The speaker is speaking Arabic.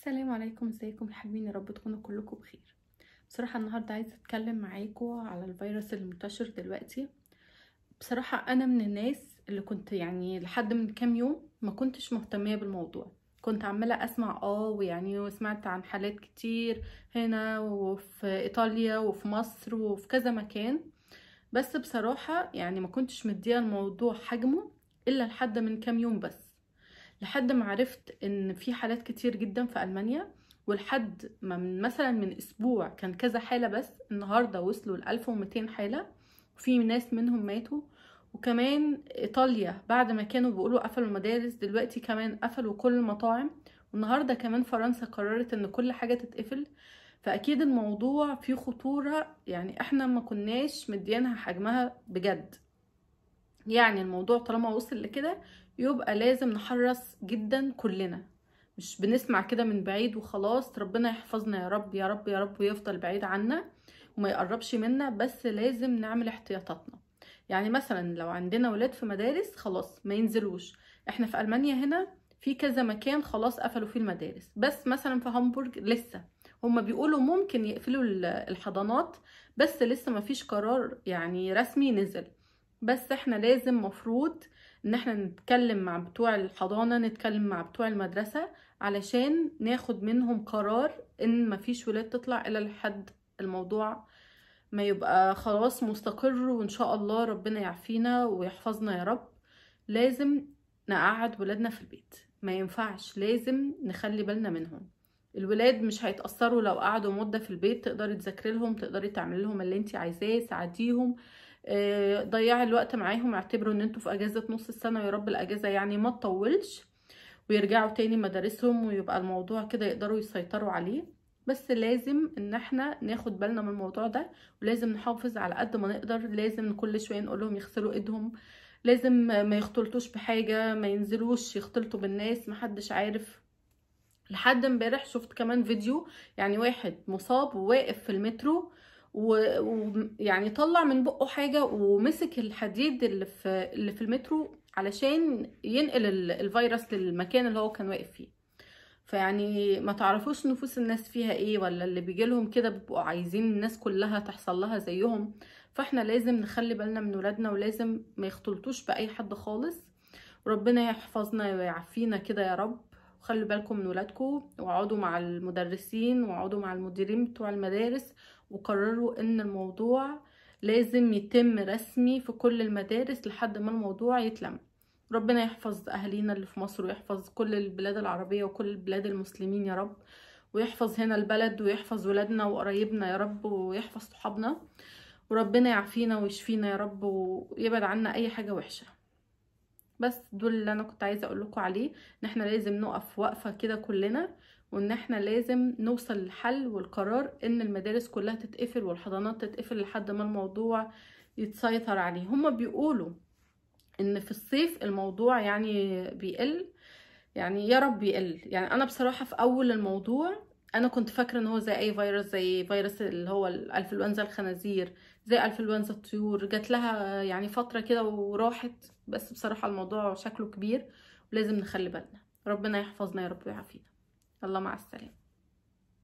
السلام عليكم ازيكم يا حبيبين يا رب تكونوا كلكم بخير بصراحه النهارده عايزه اتكلم معاكم على الفيروس المنتشر دلوقتي بصراحه انا من الناس اللي كنت يعني لحد من كام يوم ما كنتش مهتميه بالموضوع كنت عماله اسمع اه ويعني وسمعت عن حالات كتير هنا وفي ايطاليا وفي مصر وفي كذا مكان بس بصراحه يعني ما كنتش مديه الموضوع حجمه الا لحد من كام يوم بس لحد ما عرفت ان في حالات كتير جدا في المانيا ولحد ما من مثلا من اسبوع كان كذا حاله بس النهارده وصلوا ل 1200 حاله وفي ناس منهم ماتوا وكمان ايطاليا بعد ما كانوا بيقولوا قفلوا المدارس دلوقتي كمان قفلوا كل المطاعم والنهارده كمان فرنسا قررت ان كل حاجه تتقفل فاكيد الموضوع فيه خطوره يعني احنا ما كناش مديانها حجمها بجد يعني الموضوع طالما وصل لكده يبقى لازم نحرص جدا كلنا مش بنسمع كده من بعيد وخلاص ربنا يحفظنا يا رب يا رب يا رب ويفضل بعيد عنا وما يقربش منا بس لازم نعمل احتياطاتنا يعني مثلا لو عندنا ولاد في مدارس خلاص ما ينزلوش احنا في المانيا هنا في كذا مكان خلاص قفلوا فيه المدارس بس مثلا في هامبورج لسه هما بيقولوا ممكن يقفلوا الحضانات بس لسه ما فيش قرار يعني رسمي نزل بس احنا لازم مفروض ان احنا نتكلم مع بتوع الحضانة نتكلم مع بتوع المدرسة علشان ناخد منهم قرار ان مفيش ولاد تطلع الى الحد الموضوع ما يبقى خلاص مستقر وان شاء الله ربنا يعفينا ويحفظنا يا رب لازم نقعد ولادنا في البيت ما ينفعش لازم نخلي بالنا منهم الولاد مش هيتأثروا لو قعدوا مدة في البيت تقدري تذاكري لهم تقدري تعملي لهم اللي انت عايزاه ساعديهم آه، ضيعي الوقت معاهم اعتبروا ان انتوا في اجازه نص السنه يا رب الاجازه يعني ما تطولش ويرجعوا تاني مدارسهم ويبقى الموضوع كده يقدروا يسيطروا عليه بس لازم ان احنا ناخد بالنا من الموضوع ده ولازم نحافظ على قد ما نقدر لازم كل شويه نقول لهم يغسلوا ايدهم لازم ما يختلطوش بحاجه ما ينزلوش يختلطوا بالناس محدش عارف لحد امبارح شفت كمان فيديو يعني واحد مصاب وواقف في المترو ويعني و... يعني طلع من بقه حاجه ومسك الحديد اللي في اللي في المترو علشان ينقل ال... الفيروس للمكان اللي هو كان واقف فيه فيعني ما تعرفوش نفوس الناس فيها ايه ولا اللي بيجيلهم كده بيبقوا عايزين الناس كلها تحصل لها زيهم فاحنا لازم نخلي بالنا من ولادنا ولازم ما يختلطوش باي حد خالص ربنا يحفظنا ويعافينا كده يا رب وخلوا بالكم من ولادكم واقعدوا مع المدرسين واقعدوا مع المديرين بتوع المدارس وقرروا ان الموضوع لازم يتم رسمي في كل المدارس لحد ما الموضوع يتلم ربنا يحفظ اهالينا اللي في مصر ويحفظ كل البلاد العربيه وكل البلاد المسلمين يا رب ويحفظ هنا البلد ويحفظ ولادنا وقرايبنا يا رب ويحفظ صحابنا وربنا يعافينا ويشفينا يا رب ويبعد عنا اي حاجه وحشه بس دول اللي انا كنت عايزه اقول لكم عليه ان احنا لازم نقف وقفه كده كلنا وان احنا لازم نوصل للحل والقرار ان المدارس كلها تتقفل والحضانات تتقفل لحد ما الموضوع يتسيطر عليه هما بيقولوا ان في الصيف الموضوع يعني بيقل يعني يا رب يقل يعني انا بصراحه في اول الموضوع انا كنت فاكره ان هو زي اي فيروس زي فيروس اللي هو الانفلونزا الخنازير زي انفلونزا الطيور جات لها يعني فتره كده وراحت بس بصراحه الموضوع شكله كبير ولازم نخلي بالنا ربنا يحفظنا يا رب ويعافينا الله مع السلامه